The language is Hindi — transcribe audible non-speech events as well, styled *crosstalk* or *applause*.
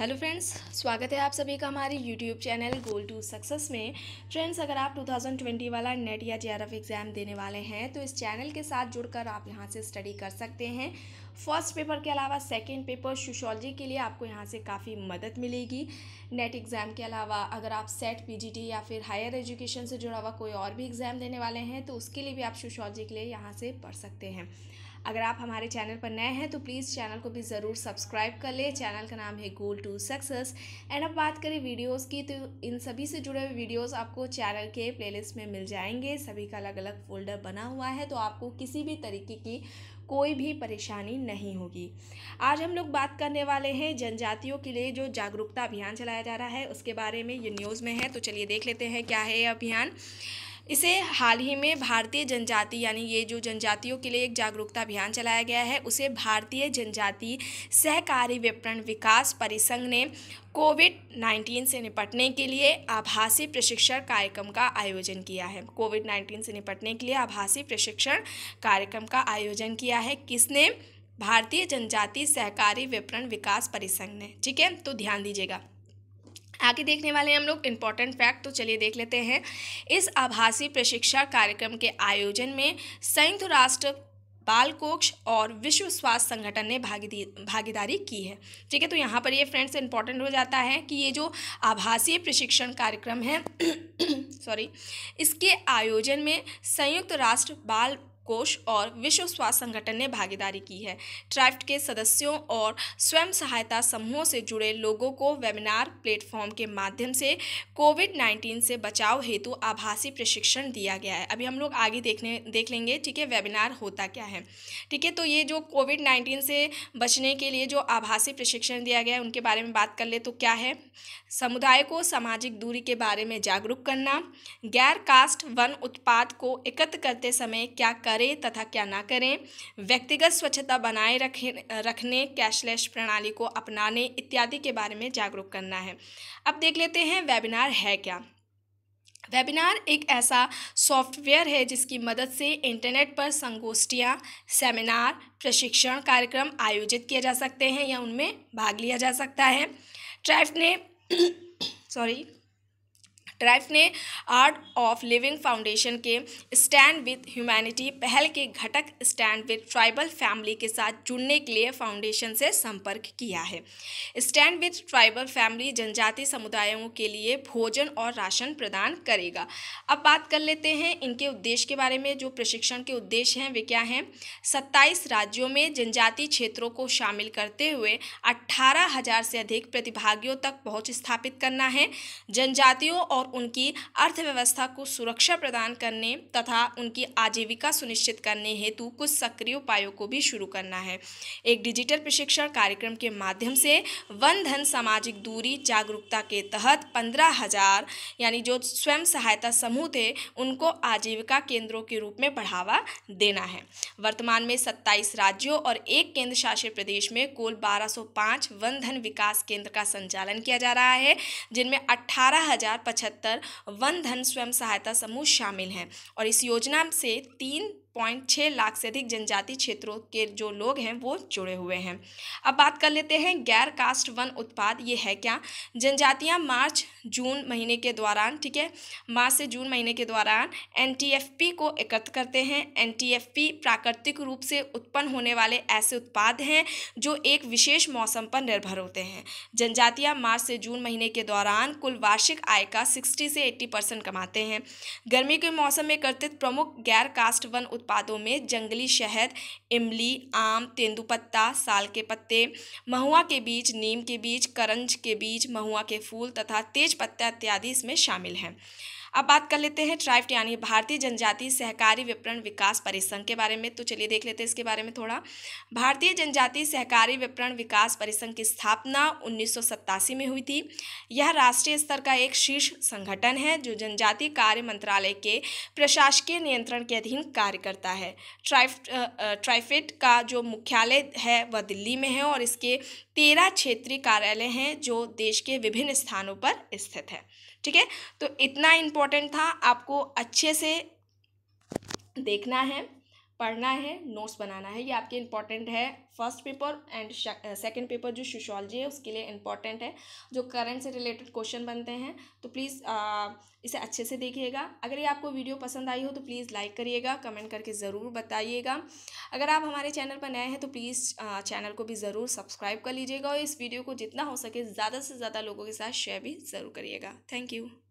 हेलो फ्रेंड्स स्वागत है आप सभी का हमारे YouTube channel goal to success में फ्रेंड्स अगर आप 2020 वाला नेट या जे एग्ज़ाम देने वाले हैं तो इस चैनल के साथ जुड़कर आप यहां से स्टडी कर सकते हैं फर्स्ट पेपर के अलावा सेकंड पेपर सोशोलॉजी के लिए आपको यहाँ से काफ़ी मदद मिलेगी नेट एग्ज़ाम के अलावा अगर आप सेट पी या फिर हायर एजुकेशन से जुड़ा हुआ कोई और भी एग्ज़ाम देने वाले हैं तो उसके लिए भी आप सोशोलॉजी के लिए यहाँ से पढ़ सकते हैं अगर आप हमारे चैनल पर नए हैं तो प्लीज़ चैनल को भी ज़रूर सब्सक्राइब कर लें चैनल का नाम है गोल टू सक्सेस एंड अब बात करें वीडियोस की तो इन सभी से जुड़े हुए वीडियोस आपको चैनल के प्लेलिस्ट में मिल जाएंगे सभी का अलग अलग फोल्डर बना हुआ है तो आपको किसी भी तरीके की कोई भी परेशानी नहीं होगी आज हम लोग बात करने वाले हैं जनजातियों के लिए जो जागरूकता अभियान चलाया जा रहा है उसके बारे में ये न्यूज़ में है तो चलिए देख लेते हैं क्या है ये अभियान इसे हाल ही में भारतीय जनजाति यानी ये जो जनजातियों के लिए एक जागरूकता अभियान चलाया गया है उसे भारतीय जनजाति सहकारी विपणन विकास परिसंघ ने कोविड 19 से निपटने के लिए आभासी प्रशिक्षण कार्यक्रम का आयोजन किया है कोविड 19 से निपटने के लिए आभासी प्रशिक्षण कार्यक्रम का आयोजन किया है किसने भारतीय जनजाति सहकारी विपणन विकास परिसंघ ने ठीक है तो ध्यान दीजिएगा आगे देखने वाले हम लोग इम्पॉर्टेंट फैक्ट तो चलिए देख लेते हैं इस आभासी प्रशिक्षण कार्यक्रम के आयोजन में संयुक्त राष्ट्र बाल कोक्ष और विश्व स्वास्थ्य संगठन ने भागी भागीदारी की है ठीक है तो यहाँ पर ये फ्रेंड्स इंपॉर्टेंट हो जाता है कि ये जो आभासीय प्रशिक्षण कार्यक्रम है सॉरी *coughs* इसके आयोजन में संयुक्त राष्ट्र बाल कोष और विश्व स्वास्थ्य संगठन ने भागीदारी की है ट्राइफ्ट के सदस्यों और स्वयं सहायता समूहों से जुड़े लोगों को वेबिनार प्लेटफॉर्म के माध्यम से कोविड नाइन्टीन से बचाव हेतु आभासी प्रशिक्षण दिया गया है अभी हम लोग आगे देखने देख लेंगे ठीक है वेबिनार होता क्या है ठीक है तो ये जो कोविड नाइन्टीन से बचने के लिए जो आभासी प्रशिक्षण दिया गया है उनके बारे में बात कर ले तो क्या है समुदाय को सामाजिक दूरी के बारे में जागरूक करना गैर कास्ट वन उत्पाद को एकत्र करते समय क्या कर करें तथा क्या ना करें व्यक्तिगत स्वच्छता बनाए रखे रखने कैशलेस प्रणाली को अपनाने इत्यादि के बारे में जागरूक करना है अब देख लेते हैं वेबिनार है क्या वेबिनार एक ऐसा सॉफ्टवेयर है जिसकी मदद से इंटरनेट पर संगोष्ठियाँ सेमिनार प्रशिक्षण कार्यक्रम आयोजित किए जा सकते हैं या उनमें भाग लिया जा सकता है ट्राइफ ने *coughs* सॉरी ट्राइफ ने आर्ट ऑफ लिविंग फाउंडेशन के स्टैंड विथ ह्यूमैनिटी पहल के घटक स्टैंड विथ ट्राइबल फैमिली के साथ जुड़ने के लिए फाउंडेशन से संपर्क किया है स्टैंड विथ ट्राइबल फैमिली जनजाति समुदायों के लिए भोजन और राशन प्रदान करेगा अब बात कर लेते हैं इनके उद्देश्य के बारे में जो प्रशिक्षण के उद्देश्य हैं वे क्या हैं सत्ताईस राज्यों में जनजाति क्षेत्रों को शामिल करते हुए अट्ठारह हज़ार से अधिक प्रतिभागियों तक पहुँच स्थापित करना है जनजातियों और उनकी अर्थव्यवस्था को सुरक्षा प्रदान करने तथा उनकी आजीविका सुनिश्चित करने हेतु कुछ सक्रिय उपायों को भी शुरू करना है एक डिजिटल प्रशिक्षण कार्यक्रम के माध्यम से वन धन सामाजिक दूरी जागरूकता के तहत पंद्रह हज़ार यानी जो स्वयं सहायता समूह थे उनको आजीविका केंद्रों के रूप में बढ़ावा देना है वर्तमान में सत्ताईस राज्यों और एक केंद्र शासित प्रदेश में कुल बारह वन धन विकास केंद्र का संचालन किया जा रहा है जिनमें अट्ठारह सत्तर वन धन स्वयं सहायता समूह शामिल हैं और इस योजना से तीन पॉइंट छः लाख से अधिक जनजाति क्षेत्रों के जो लोग हैं वो जुड़े हुए हैं अब बात कर लेते हैं गैर कास्ट वन उत्पाद ये है क्या जनजातियाँ मार्च जून महीने के दौरान ठीक है मार्च से जून महीने के दौरान एन को एकत्र करते हैं एन प्राकृतिक रूप से उत्पन्न होने वाले ऐसे उत्पाद हैं जो एक विशेष मौसम पर निर्भर होते हैं जनजातियाँ मार्च से जून महीने के दौरान कुल वार्षिक आय का सिक्सटी से एट्टी परसेंट कमाते हैं गर्मी के मौसम में कर्तित प्रमुख गैर कास्ट वन उत्पादों में जंगली शहद इमली आम तेंदुपत्ता साल के पत्ते महुआ के बीज नीम के बीज करंज के बीज महुआ के फूल तथा तेज पत्ता इत्यादि इसमें शामिल हैं अब बात कर लेते हैं ट्राइफ्ट यानी भारतीय जनजाति सहकारी विपणन विकास परिसंघ के बारे में तो चलिए देख लेते हैं इसके बारे में थोड़ा भारतीय जनजाति सहकारी विपणन विकास परिसंघ की स्थापना उन्नीस में हुई थी यह राष्ट्रीय स्तर का एक शीर्ष संगठन है जो जनजातीय कार्य मंत्रालय के प्रशासकीय नियंत्रण के अधीन कार्य करता है ट्राइफेट का जो मुख्यालय है वह दिल्ली में है और इसके तेरह क्षेत्रीय कार्यालय हैं जो देश के विभिन्न स्थानों पर स्थित है ठीक है तो इतना इम्पोर्टेंट था आपको अच्छे से देखना है पढ़ना है नोट्स बनाना है ये आपके इंपॉर्टेंट है first paper and second paper जो सोशोलॉजी है उसके लिए इंपॉर्टेंट है जो करंट से रिलेटेड क्वेश्चन बनते हैं तो प्लीज़ इसे अच्छे से देखिएगा अगर ये आपको वीडियो पसंद आई हो तो प्लीज़ लाइक करिएगा कमेंट करके ज़रूर बताइएगा अगर आप हमारे चैनल पर नए हैं तो प्लीज़ चैनल को भी ज़रूर सब्सक्राइब कर लीजिएगा और इस वीडियो को जितना हो सके ज़्यादा से ज़्यादा लोगों के साथ शेयर भी ज़रूर करिएगा थैंक यू